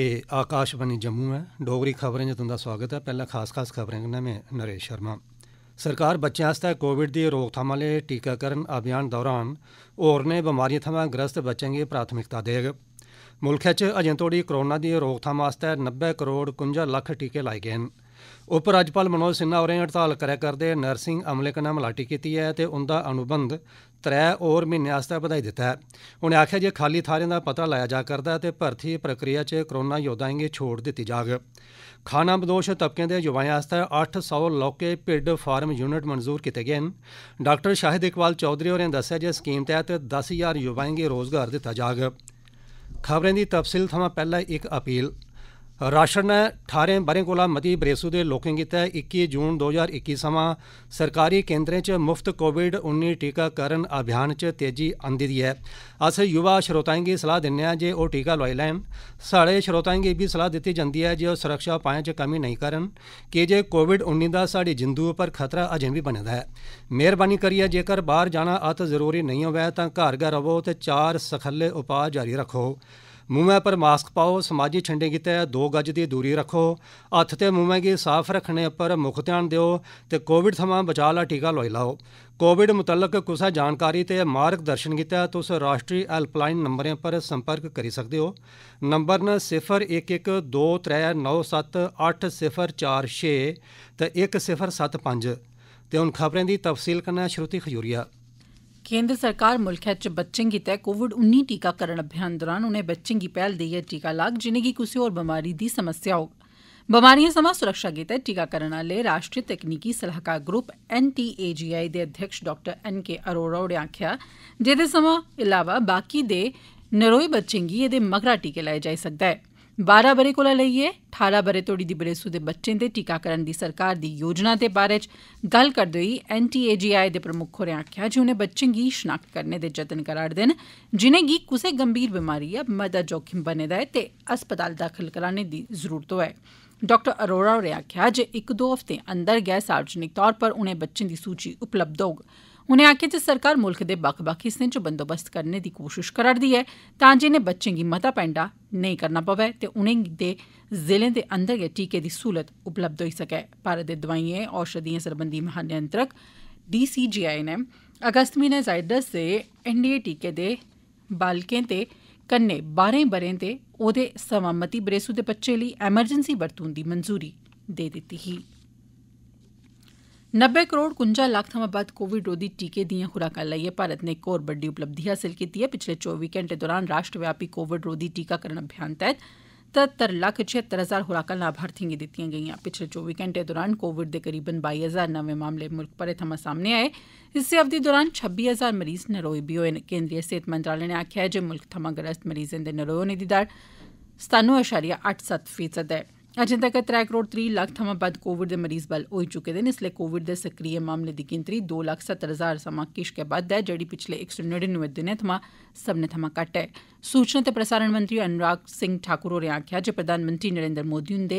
ਇਹ ਆਕਾਸ਼ਵਾਣੀ ਜੰਮੂ ਹੈ ਡੋਗਰੀ ਖਬਰਾਂ 'ਚ ਤੁਹਾਡਾ ਸਵਾਗਤ ਹੈ ਪਹਿਲਾਂ ਖਾਸ-ਖਾਸ ਖਬਰਾਂ ਦੇ ਮੈਂ ਨਰੇਸ਼ ਸ਼ਰਮਾ ਸਰਕਾਰ ਬੱਚਿਆਂ ਵਾਸਤੇ ਕੋਵਿਡ ਦੀ ਰੋਕਥਾਮ ਲਈ ਟੀਕਾਕਰਨ ਅਭਿਆਨ ਦੌਰਾਨ ਹੋਰਨੇ ਬਿਮਾਰੀਆਂ ਥਮਾਂ ਗ੍ਰਸਤ ਬੱਚਿਆਂ ਨੂੰ ਪ੍ਰਾਥਮਿਕਤਾ ਦੇਗ ਮੁਲਕ 'ਚ ਅਜੇ ਤੋੜੀ ਕਰੋਨਾ ਦੀ ਰੋਕਥਾਮ ਵਾਸਤੇ 90 ਕਰੋੜ 51 ਲੱਖ ਟੀਕੇ ਲਾਏ ਗਏ ਹਨ ਉਪ ਰਾਜਪਾਲ ਮਨੋਜ ਸਿਨਹਾ ਹੋਰੇ ਹੜਤਾਲ ਕਰਿਆ ਕਰਦੇ ਨਰਸਿੰਗ ਅਮਲੇ ਕਨਾ ਮਲਾਟੀ ਕੀਤੀ ਹੈ ਤੇ ਉਹਦਾ ਅਨੁਬੰਧ त्रै होर म्हीने आस्तै बधाई दित्ता ऐ उनें आखेआ जे खाली थाहरें दा पता लाया जा करदा ऐ ते भर्थी प्रक्रिया च कोरोना योद्वाएं गी छूट दित्ती जाग खाना बदोश तबकें दे युवाएं आस्तै अट्ठ सौ लौह्के भिड्ड फार्म यूनिट मंजूर कीते गे न डाक्टर शाहिद इकबाल चौधरी होरें दस्सेआ जे स्कीम तैह्त दस ज्हार युवाएं गी रोजगार दित्ता जाग खबरें दी तफसील थमां पैह्ले इक अपील ਰਾਸ਼ਨ ਨੇ 18 ਬਰੇ ਕੋਲਾ ਮਤੀ ਬਰੇਸੂ ਦੇ ਲੋਕਾਂ ਕੀਤਾ 21 ਜੂਨ 2021 ਸਮਾਂ ਸਰਕਾਰੀ ਕੇਂਦਰਾਂ 'ਚ ਮੁਫਤ ਕੋਵਿਡ-19 ਟੀਕਾਕਰਨ ਅਭਿਆਨ 'ਚ ਤੇਜ਼ੀ ਆਂਦੀ ਦੀ ਹੈ ਅਸ ਯੁਵਾ ਸ਼ਰੋਤਾਂ ਨੂੰ ਸਲਾਹ ਦਿੰਨੇ ਆ ਜੇ ਉਹ ਟੀਕਾ ਲਵਾਈ ਲੈਣ ਸਾਡੇ ਸ਼ਰੋਤਾਂ ਨੂੰ ਵੀ ਸਲਾਹ ਦਿੱਤੀ ਜਾਂਦੀ ਹੈ ਜੇ ਉਹ ਸੁਰੱਖਿਆ ਪਾਇਆ 'ਚ ਕਮੀ ਨਹੀਂ ਕਰਨ ਕਿ ਜੇ ਕੋਵਿਡ-19 ਦਾ ਸਾਡੀ ਜਿੰਦੂ ਉੱਪਰ ਖਤਰਾ ਅਜੇ ਵੀ ਬਣਦਾ ਹੈ ਮਿਹਰਬਾਨੀ ਕਰੀਏ ਜੇਕਰ ਬਾਹਰ ਜਾਣਾ ਅਤ ਜ਼ਰੂਰੀ ਨਹੀਂ ਹੋਵੇ ਤਾਂ ਘਰ ਘਰ ਰਹੋ ਤੇ ਚਾਰ ਸਖੱਲੇ ਉਪਾਅ ਜਾਰੀ ਰੱਖੋ ਮੂੰਹਾਂ ਪਰ ਮਾਸਕ ਪਾਓ ਸਮਾਜੀ ਛੰਡੇ ਕੀਤੇ 2 ਗਜ ਦੀ ਦੂਰੀ ਰੱਖੋ ਹੱਥ ਤੇ ਮੂੰਹਾਂ ਕੀ ਸਾਫ਼ ਰੱਖਣੇ ਪਰ ਮੁੱਖ ਧਿਆਨ ਦਿਓ ਤੇ ਕੋਵਿਡ ਥਮਾਂ ਬਚਾਅ ਲਾ ਟੀਕਾ ਲੋਇ ਲਾਓ ਕੋਵਿਡ ਮੁਤਲਕ ਕੁਸਾ ਜਾਣਕਾਰੀ ਤੇ ਮਾਰਗਦਰਸ਼ਨ ਕੀਤਾ ਤੁਸ ਰਾਸ਼ਟਰੀ ਹੈਲਪਲਾਈਨ ਨੰਬਰਾਂ ਪਰ ਸੰਪਰਕ ਕਰੀ ਸਕਦੇ ਹੋ ਨੰਬਰ ਨ 01123978046 ਤੇ 1075 ਤੇ ਹੁਣ ਖਬਰਾਂ ਦੀ ਤਫਸੀਲ ਕਰਨਾ ਸ਼ਰੂਤੀ ਖਜੂਰੀਆ केंद्र सरकार मुल्खै च बच्चें गितै कोविड उन्नी टीकाकरण अभियान दौरान उनें बच्चें गी पैहल देइयै टीका लाग जिनेंगी कुसै होर बमारी दी समस्या होग बमारिएं थमां सुरक्षा गितै टीकाकरण आह्ले राष्ट्रीय तकनीकी सलाहकार ग्रुप एनटीएजीआई दे अध्यक्ष डाक्टर एन के अरोड़ा होरें आखेआ जे एह्दे थमां इलावा बाकी दे नरोए बच्चें गी एह्दे मगरा टीका लाया जाई सकदा ऐ बारां ब'रे कोला लेइयै ठारां ब'रे तोड़ी दी बरेसू दे बच्चें दे टीकाकरण दी सरकार दी योजना दे बारै च गल्ल करदे होई एनटीएजीआई दे प्रमुक्ख होरें आक्खेआ जे उनें बच्चें गी शनाख्त करने दे जतन करा'रदे न जिनेंगी कुसै गंभीर बमारी या मता जोखिम बने दा ऐ ते अस्पताल दाखल करने दी जरूरत होऐ डाक्टर अरोड़ा होरें आक्खेआ जे इक दो हफ्तें अंदर गै सार्वजनिक तौर पर उनें बच्चें दी सूचि उपलब्ध होग उनें आक्खेआ जे सरकार मुल्ख दे बक्ख बक्ख हिस्सें च बंदोबस्त करने दी कोशश करा'रदी ऐ तां जे इनें बच्चें गी मता पैंडा नेईं करना पवै ते उनेंगी जिलें दे अंदर गै टीकें दी सहूलत उपलब्ध होई सकै भारत दे दवाइएं औषधिएं सरबंधी महानियंत्रक डीसीजीआई नै अगस्त म्हीने जायडस दे एनडीए टीके दे बालगें ते कन्नै बारें ब'रें ते ओह्दे सवां मती बरेसू दे बच्चें लेई अमरजैंसी बरतून दी मंजूरी देई दित्ती ही नब्बै करोड़ कुंजा लक्ख थमां बद्द कोविड रोधी टीके दियां खुराकां लाइयै भारत नै इक होर बड्डी उपलब्धि हासल कीती ऐ पिच्छले चौबी घैंटे दौरान राश्ट्रव्यापी कोविड रोधी टीकाकरण अभियान तैह्त तहत्तर लक्ख छिहत्तर हजार खुराकां लाभार्थिएं गी दित्तियां गेइयां पिच्छले चौबी घैंटे दौरान कोविड दे करीबन बाई हजार नमें मामले मुल्ख भरै थमां सामने आए इस्सै अवधि दौरान छब्बी हजार मरीज नरोए बी होए न केन्द्रीय सेहत मंत्रालय ने आखेआ ऐ जे मुल्ख थमां ग्रस्त मरीजें दे नरोए होने दी दर सतानुए अशारिया अट्ठ सत्त फीसद ऐ अजें तगर त्रै करोड़ त्रीह् लक्ख थमां बद्ध कोविड दे मरीज बल होई चुके दे न इसलै कोविड दे सक्रिय मामलें दी गिनतरी दो लक्ख सत्तर हजार सवां किश गै बद्द ऐ जेड़ी पिछले इक सौ नड़िनवें दिनें थमां सब्बने थमां घट्ट हा सूचना ते प्रसारण मंत्री अनुराग सिंह ठाकुर होरें आक्खेआ जे प्रधानमंत्री नरेंद्र मोदी हुंदे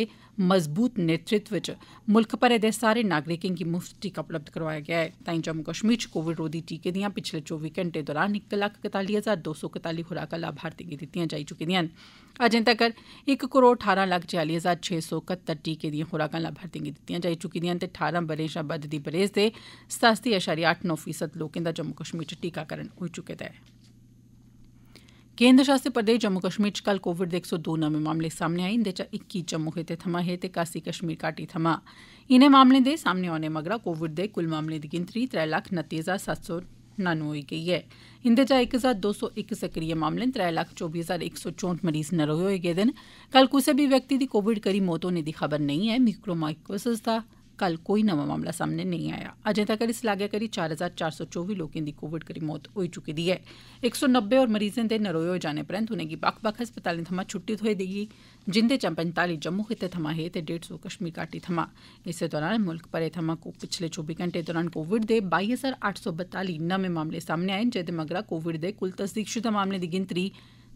मजबूत नेतृत्व च मुल्ख भरै दे सारे नागरिकें गी मुफ्त टीका उपलब्ध करोआया गेआ ऐ ताईं जम्मू कश्मीर च कोविड रोधी टीके दियां पिछले चौबी घंटे दौरान इक लक्ख कताली हजार दो सौ कताली खुराकां लाभार्थियें गी दित्तियां जाई चुकी दियां न अर्जे तगर इक करोड़ ठारां लक्ख छेयाली हजार छे सौ कत्तर टीकें दियां खुराकां लाभार्थियें गी दित्तियां जाई चुकी दियां न ते ठारां ब'रें शा बद्ध दी बरेस दे सतासी अशारिया अट्ठ नौ फीसद लोकें दा जम्मू कश्मीर च टीकाकरण होई चुके दा ऐ केन्द्र शासित प्रदेश जम्मू कश्मीर च कल कोविड दे इक सौ दो नमें मामले सामने आए इंदे चा इक्की जम्मू खित्ते थमां हे ते कास्सी कश्मीर घाटी थमां इनें मामलें दे सामने औने मगरा कोविड दे कुल मामले दी गिनतरी त्रै लक्ख नत्ती हजार सत्त सौ नानू होई गेई ऐ इंदे चा इक हजार दो सौ इक सक्रिय मामले न त्रै लक्ख चौबी हजार इक सौ चौंठ मरीज नरोए होई गेदे न कल कुसै भी व्यक्ति दी कोविड करी मौत होने दी खबर नेईं है माइक्रोमाइकोसिस दा कल कोई नमां मामला सामने नेई आया अजें तगर इस लागै करी चार हजार चार सौ चौबी लोकें दी कोविड करी मौत होई चुकी दी ऐ इक सौ नब्बै होर मरीजें दे नरोए होई जाने परैन्त उनेंगी बक्ख बक्ख अस्पतालें थमां छुट्टी थ्होई ही जिन्दे चा पंजताली जम्मू खित्ते थमां हे ते डेढ़ सौ कश्मीर घाटी थमां इस्सै दौरान मुल्ख भरै थमां पिछले चौबी घैंटे दौरान कोविड दे बाई हजार अट्ठ सौ बताली नमें मामले सामने आए जेदे मगरा कोविड दे कुल तस्दीकशुदा मामलें दी गिनतरी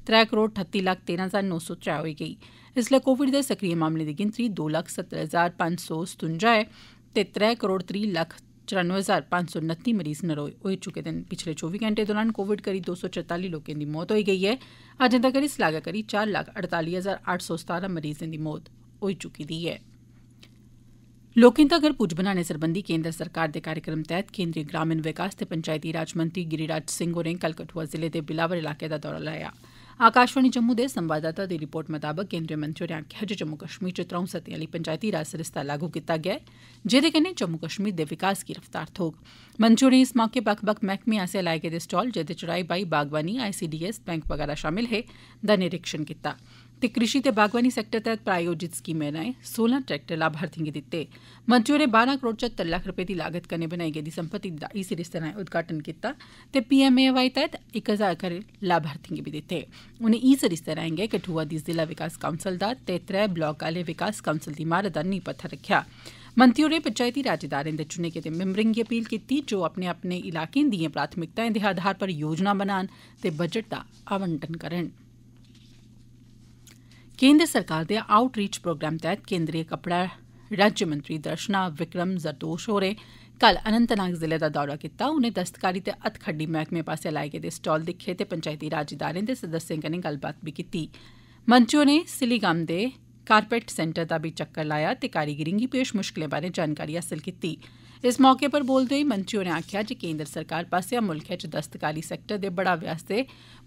त्रै करोड़ ठत्ती लक्ख तेरां हजार नौ सौ त्रै होई गेई इसलै कोविड दे सक्रिय मामलें दी गिनतरी दो लक्ख सत्तर हजार पंज सौ सतुंजा ऐ ते त्रै करोड़ त्रीह् लक्ख चरानुए हजार पंज सौ नत्ती मरीज नरोए होई चुके दे न पिछले चौबी घैंटें दौरान कोविड करी दो सौ चरताली लोकें दी मौत होई गेई ऐ अजें तगर इस लागै करी चार लक्ख अड़ताली हजार अट्ठ सौ सतारां मरीजें दी मौत होई चुकी दी ऐ लोकें तगर पुज्ज बनाने सरबंधी केन्द्र सरकार दे कार्यक्रम तैह्त केन्द्री ग्रामीण विकास ते पंचैती राज मंत्री गिरिराज सिंह होरें कल कठुआ जिले दे बिलावर इलाके दा दौरा लाया आकाशवाणी जम्मू दे संवाददाता दी रिपोर्ट मताबक केन्द्रीय मंत्री होरें आक्खेआ जे जम्मू कश्मीर च त्रौं सतहें आली पंचैती राज सरिस्ता लागू कीता गेआ ऐ जेदे कन्नै जम्मू कश्मीर दे विकास गी रफ्तार थ्होग मंत्री होरें इस मौके बक्ख बक्ख मैहकमें आस्सेआ लाए गेदे स्टाल जेदे च राई बाई बागवानी आई सीडीएस बैंक बगैहरा शामल हे दा निरीक्षण कीत्ता ते कृषि ते बागवानी सैक्टर तैह्त प्रायोजित स्कीमें राएं सोलां ट्रैक्टर लाभार्थिएं गी दित्ते मंत्री होरें बारां करोड़ चौहत्तर लक्ख रपे दी लागत कन्नै बनाई गेदी संपत्ति दा इस सरिस्ते राएं उद्घाटन कीता ते पीएमएवाई तैह्त इक हजार खरे लाभार्थिएं गी बी दित्ते उनें ई सरिस्ते राएं गै कठुआ दी जिला विकास काउंसल दा ते त्रै ब्लाक आह्ले विकास काउंसल दी इमारत दा नींह पत्थर रक्खेआ मंत्री होरें पंचैती राज इदारें दे चुने गेदे मिम्बरें गी अपील कीती जो अपने अपने इलाकें दिएं प्राथमिकताएं दे आधार पर योजना बनान ते बजट दा आवंटन करन केन्द्र सरकार दे आउटरीच प्रोग्राम तैहत केन्द्रीय कपड़ा राज्यमंत्री दर्षना विक्रम जरदोश होरें कल अनंतनाग जिले दा दौरा कीता उनें दस्तकारी ते हत्थखड्डी मैहकमे पास्सेआ लाए गेदे स्टाल दिक्खे ते पंचैती राज इदारें दे सदस्यें कन्नै गल्लबात बी कीती मंत्री होरें सिलीगाम दे कारपेट सेंटर दा बी चक्कर लाया ते कारीगरें गी पेश मुश्कलें बारे जानकारी हासल कीती इस मौके पर बोलदे होई मंत्री होरें आक्खेआ जे केंद्र सरकार पास्सेआ मुल्खै च दस्तकारी सैक्टर दे बढ़ावे आस्तै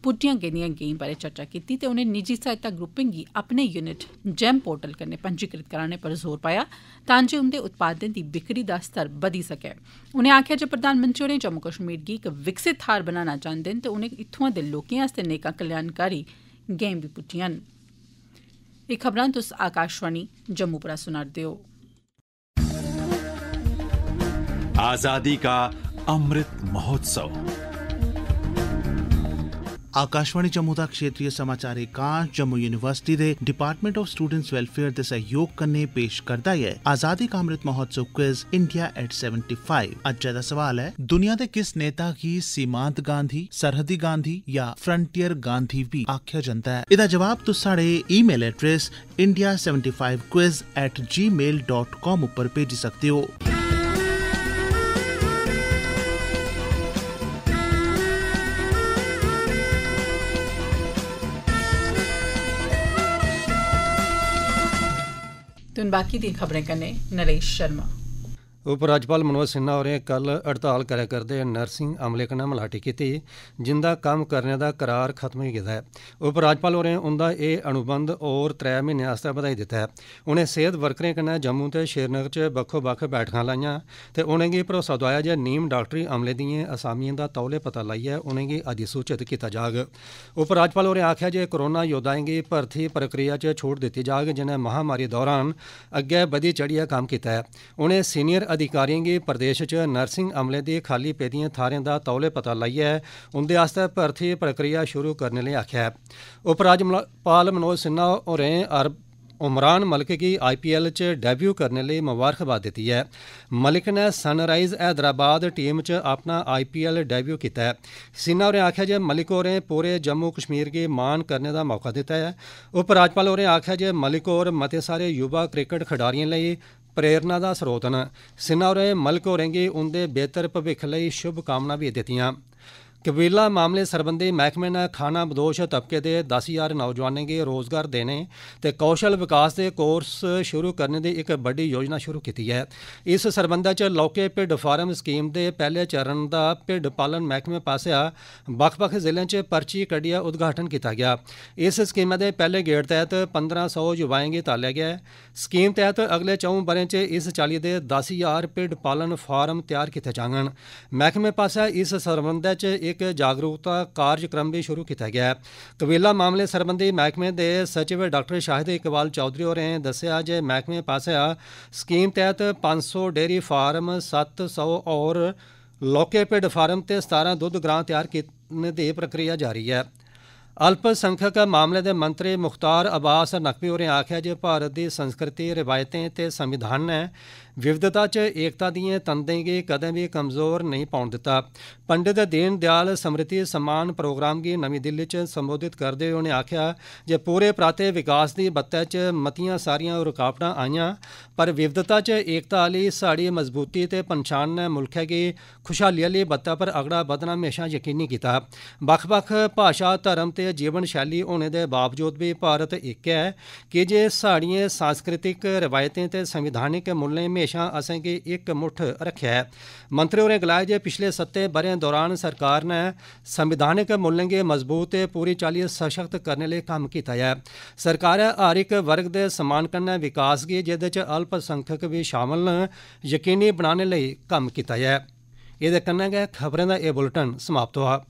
पुट्टियां गेदिएं गैंई बारे चर्चा कीती ते उनें निजी सहायता ग्रुपें गी अपने यूनिट जैम पोर्टल कन्नै पंजीकृत कराने पर जोर पाया तां जे उन्दे उत्पादें दी बिक्री दा स्तर बधी सकै उनें आक्खेआ जे प्रधानमंत्री होरें जम्मू कश्मीर गी इक विकसित थाहर बनाना चाहन्दे न ते उनें इत्थुआं दे लोकें आस्तै नेकां कल्याणकारी गैंई बी पुट्टियां न एह् खबरां तुस आकाशवाणी जम्मू परा सुना'रदे ओ आजादी का अमृत महोत्सव आकाशवाणी जम्मू दा क्षेत्रीय समाचार एकांश जम्मू यूनिवर्सिटी दे डिपार्टमेंट ऑफ स्टूडेंट्स वेलफेयर दे सहयोग कन्नै पेश करदा है आजादी का अमृत महोत्सव क्विज इंडिया एट 75 अज्जै दा सवाल है दुनिया दे किस नेता गी सीमांत गांधी सरहदी गांधी या फ्रंटियर गांधी भी आख्या जंदा है एह्दा जवाब तुस साढ़े ईमेल एड्रेस india75quiz@gmail.com उप्पर भेजी सकदे हो धनबाकी दी खबरें कन्नै नरेश शर्मा ਉਪ ਰਾਜਪਾਲ ਮਨੋਜ ਸਿੰਘਾ ਹੋਰੇ ਕੱਲ ਹੜਤਾਲ ਕਰਿਆ ਕਰਦੇ ਨਰਸਿੰਗ ਅਮਲੇ ਕਨਾ ਮਲਾਟੀ ਕੀਤੀ ਜਿੰਦਾ ਕੰਮ ਕਰਨ ਦਾ ਕਰਾਰ ਖਤਮ ਹੋ ਗਿਆ ਹੈ ਉਪ ਰਾਜਪਾਲ ਹੋਰੇ ਉਹਦਾ ਇਹ ਅਨੁਬੰਧ ਔਰ 3 ਮਹੀਨੇ ਆਸਤੇ ਵਧਾਈ ਦਿੱਤਾ ਹੈ ਉਹਨੇ ਸਿਹਤ ਵਰਕਰਾਂ ਕਨਾ ਜੰਮੂ ਤੇ ਸ਼ੇਰਨਗਰ ਚ ਬੱਖੋ ਬੱਖ ਬੈਠਕਾਂ ਲਾਈਆਂ ਤੇ ਉਹਨੇ ਗੀ ਭਰੋਸਾ ਦਵਾਇਆ ਜੇ ਨੀਮ ਡਾਕਟਰੀ ਅਮਲੇ ਦੀਆਂ ਅਸਾਮੀਆਂ ਦਾ ਤੌਲੇ ਪਤਾ ਲਾਈਆ ਉਹਨੇ ਅਜੀ ਸੂਚਿਤ ਕੀਤਾ ਜਾਗ ਉਪ ਰਾਜਪਾਲ ਹੋਰੇ ਆਖਿਆ ਜੇ ਕੋਰੋਨਾ ਯੋਧਾਂਗੇ ਭਰਤੀ ਪ੍ਰਕਿਰਿਆ ਚ ਛੋੜ ਦਿੱਤੀ ਜਾਗ ਜਿਨੇ ਮਹਾਮਾਰੀ ਦੌਰਾਨ ਅੱਗੇ ਵਧੀ ਚੜੀਆ ਕੰਮ ਕੀਤਾ ਹੈ ਉਹਨੇ ਸੀਨੀਅਰ ਅਧਿਕਾਰੀਆਂ ਨੇ ਪ੍ਰਦੇਸ਼ 'ਚ ਨਰਸਿੰਗ ਅਮਲੇ ਦੇ ਖਾਲੀ ਪੇਦੀਆਂ ਥਾਰਿਆਂ ਦਾ ਤੌਲੇ ਪਤਾ ਲਾਇਆ ਉਹਦੇ ਆਸਤੇ ਭਰਤੀ ਪ੍ਰਕਿਰਿਆ ਸ਼ੁਰੂ ਕਰਨ ਲਈ ਆਖਿਆ ਉਪ ਰਾਜਪਾਲ ਮਨੋਜ ਸਿੰਨਾ ਹੋਰੇ ਅਰ ਉਮਰਾਨ ਮਲਿਕ ਕੀ ਆਈਪੀਐਲ 'ਚ ਡੈਬਿਊ ਕਰਨ ਲਈ ਮੁਬਾਰਕਬਾਦ ਦਿੱਤੀ ਹੈ ਮਲਕ ਨੇ ਸਨਰਾਈਜ਼ ਹైదరాబాద్ ਟੀਮ 'ਚ ਆਪਣਾ ਆਈਪੀਐਲ ਡੈਬਿਊ ਕੀਤਾ ਹੈ ਸਿਨਾ ਹੋਰੇ ਆਖਿਆ ਜੇ ਮਲਕ ਹੋਰੇ ਪੂਰੇ ਜੰਮੂ ਕਸ਼ਮੀਰ ਕੇ ਮਾਨ ਕਰਨ ਦਾ ਮੌਕਾ ਦਿੱਤਾ ਹੈ ਉਪ ਰਾਜਪਾਲ ਹੋਰੇ ਆਖਿਆ ਜੇ ਮਲਕ ਹੋਰ ਮਤੇ ਸਾਰੇ ਯੂਵਾ ਕ੍ਰਿਕਟ ਖਿਡਾਰੀਆਂ ਲਈ ਪ੍ਰੇਰਣਾ ਦਾ ਸਰੋਤ ਹਨ ਸਿਨਾ ਮਲਕ ਹੋਰੇਗੇ ਉਹਨਾਂ ਦੇ ਬਿਹਤਰ ਭਵਿੱਖ ਲਈ ਸ਼ੁਭ ਕਾਮਨਾ ਵੀ ਦਿੱਤੀਆਂ ਕਬੀਲਾ ਮਾਮਲੇ ਸਰਬੰਧੀ ਮਹਿਕਮੇ ਨੇ ਖਾਣਾ ਬਦੋਸ਼ ਤਬਕੇ ਦੇ 10000 ਨੌਜਵਾਨਾਂ ਨੂੰ ਰੋਜ਼ਗਾਰ ਦੇਣੇ ਤੇ ਕੌਸ਼ਲ ਵਿਕਾਸ ਦੇ ਕੋਰਸ ਸ਼ੁਰੂ ਕਰਨ ਦੀ ਇੱਕ ਵੱਡੀ ਯੋਜਨਾ ਸ਼ੁਰੂ ਕੀਤੀ ਹੈ ਇਸ ਸਰਬੰਧਾ ਚ ਲੋਕੇ ਪਿੰਡ ਫਾਰਮ ਸਕੀਮ ਦੇ ਪਹਿਲੇ ਚਰਨ ਦਾ ਪਿੰਡ ਪਾਲਣ ਮਹਿਕਮੇ ਪਾਸਿਆ ਵੱਖ-ਵੱਖ ਜ਼ਿਲ੍ਹਿਆਂ 'ਚ ਪਰਚੀ ਕੱਢਿਆ ਉਦਘਾਟਨ ਕੀਤਾ ਗਿਆ ਇਸ ਸਕੀਮ ਦੇ ਪਹਿਲੇ ਗੇੜ ਤਹਿਤ 1500 ਯੁਵਾਏਂਗੇ ਤਾਲਿਆ ਗਿਆ ਸਕੀਮ ਤਹਿਤ ਅਗਲੇ 4 ਬਰੇ 'ਚ ਇਸ ਚਾਲੀ ਦੇ 10000 ਪਿੰਡ ਪਾਲਣ ਫਾਰਮ ਤਿਆਰ ਕੀਤੇ ਜਾਣਗੇ ਮਹਿਕਮੇ ਪਾਸਿਆ ਇਸ ਸਰਬੰਧਾ 'ਚ ਇੱਕ ਜਾਗਰੂਕਤਾ ਕਾਰਜਕ੍ਰਮ ਵੀ ਸ਼ੁਰੂ ਕੀਤਾ ਗਿਆ ਹੈ ਕਬੀਲਾ ਮਾਮਲੇ ਸਰਬੰਧੀ ਮਹਿਕਮੇ ਦੇ ਸਚਿਵ ਡਾਕਟਰ ਸ਼ਾਹਿਦ ਇਕਬਾਲ ਚੌਧਰੀ ਨੇ ਦੱਸਿਆ ਜੇ ਮਹਿਕਮੇ ਪਾਸਿਆ ਸਕੀਮ ਤਹਿਤ 500 ਡੇਰੀ ਫਾਰਮ 700 ਔਰ ਲੋਕੇਪਡ ਫਾਰਮ ਤੇ 17 ਦੁੱਧ ਗ੍ਰਾਂ ਤਿਆਰ ਕਰਨ ਦੀ ਪ੍ਰਕਿਰਿਆ ਜਾਰੀ ਹੈ अल्पसंख्यक मामले दे मंत्री मुख्तार अब्बास नकवी होरें आखेआ जे भारत दी संस्कृति रिवायतें ते संविधान ने विविधता च एकता दिएं तंदें गी कदें बी कमजोर नेईं पौन दित्ता पंडित दीन दयाल स्मृति सम्मान प्रोग्राम गी नमीं दिल्ली च संबोधित करदे होई उनें आखेआ जे पूरे पराते विकास दी बत्तै च मतियां सारियां रुकावटां आईआं पर विविधता च एकता आह्ली साढ़ी मजबूती ते पन्छान ने मुल्खै गी खुशहाली आह्ली बत्तै पर अगड़ा बधना म्हेशां यकीनी कीता बक्ख बक्ख भाषा धर्म ते ਅਤੇ ਜੀਵਨ ਸ਼ੈਲੀ ਹੋਣ ਦੇ ਬਾਵਜੂਦ ਵੀ ਭਾਰਤ ਇੱਕ ਹੈ ਕਿ ਜੇ ਸਾੜੀਆਂ ਸੰਸਕ੍ਰਿਤਿਕ ਰਵਾਇਤਾਂ ਤੇ ਸੰਵਿਧਾਨਿਕ ਮੁੱਲਾਂ ਹਮੇਸ਼ਾ ਅਸਾਂ ਕੇ ਇੱਕ ਮੁੱਠ ਰੱਖਿਆ ਹੈ ਮੰਤਰੀ ਹੋਰੇ ਗਲਾਇਆ ਜੇ ਪਿਛਲੇ ਸੱਤੇ ਬਰਿਆਂ ਦੌਰਾਨ ਸਰਕਾਰ ਨੇ ਸੰਵਿਧਾਨਿਕ ਮੁੱਲਾਂ ਦੇ ਮਜ਼ਬੂਤ ਤੇ ਪੂਰੀ ਚਾਲੀ ਸਸ਼ਕਤ ਕਰਨ ਲਈ ਕੰਮ ਕੀਤਾ ਹੈ ਸਰਕਾਰ ਹਰ ਇੱਕ ਵਰਗ ਦੇ ਸਮਾਨ ਕੰਨਾ ਵਿਕਾਸ ਗੀ ਜਿਹਦੇ ਚ ਅਲਪ ਸੰਖਕ ਵੀ ਸ਼ਾਮਲ ਯਕੀਨੀ ਬਣਾਉਣ ਲਈ ਕੰਮ ਕੀਤਾ ਹੈ ਇਹਦੇ ਕੰਨਾ ਗਿਆ ਖਬਰਾਂ ਦਾ ਇਹ ਬੁਲੇਟਿਨ ਸਮਾਪਤ ਹੋਆ